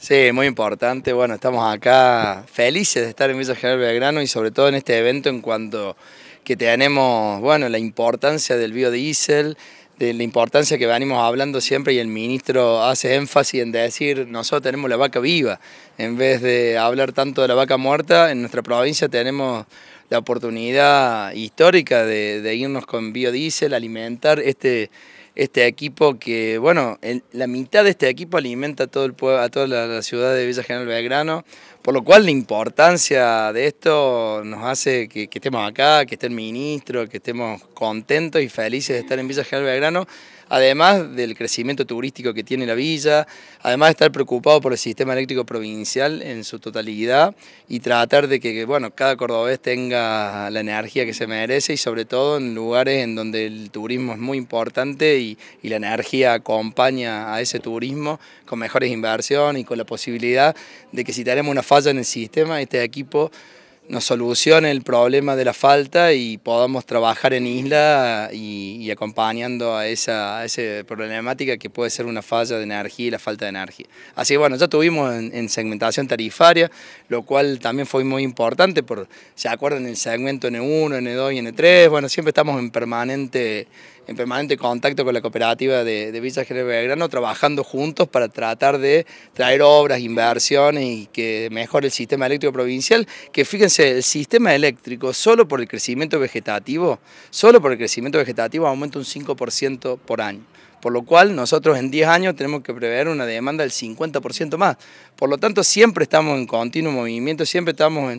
Sí, muy importante. Bueno, estamos acá felices de estar en Villa General Belgrano y sobre todo en este evento en cuanto que tenemos, bueno, la importancia del biodiesel, de la importancia que venimos hablando siempre y el ministro hace énfasis en decir nosotros tenemos la vaca viva, en vez de hablar tanto de la vaca muerta, en nuestra provincia tenemos la oportunidad histórica de, de irnos con biodiesel, alimentar este este equipo que, bueno, la mitad de este equipo alimenta a, todo el, a toda la ciudad de Villa General Belgrano. Por lo cual la importancia de esto nos hace que, estemos acá, que esté el ministro, que estemos contentos y felices de estar en Villa General Belgrano, además del crecimiento turístico que tiene la villa, además de estar preocupado por el sistema eléctrico provincial en su totalidad y tratar de que bueno, cada cordobés tenga la energía que se merece y sobre todo en lugares en donde el turismo es muy importante y, la energía acompaña a ese turismo con mejores inversiones y con la posibilidad de que si tenemos una falla en el sistema, este equipo nos soluciona el problema de la falta y podamos trabajar en isla y, acompañando a esa, problemática que puede ser una falla de energía y la falta de energía. Así que bueno, ya tuvimos en, segmentación tarifaria, lo cual también fue muy importante, por, se acuerdan el segmento N1, N2 y N3, bueno, siempre estamos en permanente en permanente contacto con la cooperativa de, de Villa General Belgrano, trabajando juntos para tratar de traer obras, inversiones y que mejore el sistema eléctrico provincial, que fíjense, el sistema eléctrico solo por el crecimiento vegetativo, solo por el crecimiento vegetativo aumenta un 5% por año. Por lo cual nosotros en 10 años tenemos que prever una demanda del 50% más. Por lo tanto, siempre estamos en continuo movimiento, siempre estamos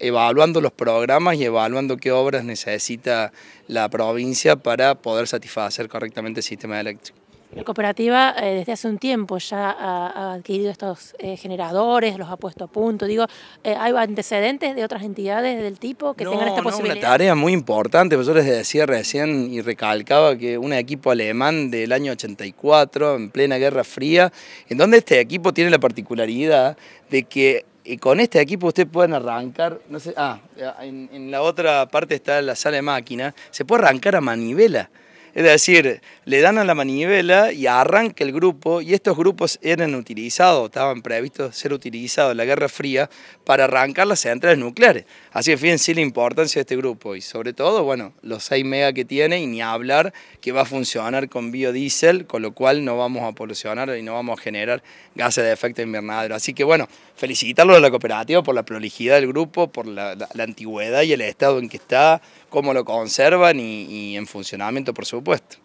evaluando los programas y evaluando qué obras necesita la provincia para poder satisfacer correctamente el sistema eléctrico. La cooperativa eh, desde hace un tiempo ya ha, adquirido estos eh, generadores, los ha puesto a punto. Digo, eh, ¿hay antecedentes de otras entidades del tipo que tengan esta posibilidad? Es una tarea muy importante. Pues yo les decía recién y recalcaba que un equipo alemán del año 84, en plena Guerra Fría, en donde este equipo tiene la particularidad de que con este equipo ustedes pueden arrancar, no sé, ah, en, en la otra parte está la sala de máquina, se puede arrancar a manivela. Es decir, le dan a la manivela y arranca el grupo, y estos grupos eran utilizados, estaban previstos ser utilizados en la Guerra Fría para arrancar las centrales nucleares. Así que fíjense la importancia de este grupo, y sobre todo, bueno, los 6 mega que tiene, y ni hablar que va a funcionar con biodiesel, con lo cual no vamos a polucionar y no vamos a generar gases de efecto invernadero. Así que bueno, felicitarlo a la cooperativa por la prolijidad del grupo, por la, antigüedad y el estado en que está, cómo lo conservan y, y en funcionamiento, por supuesto supuesto.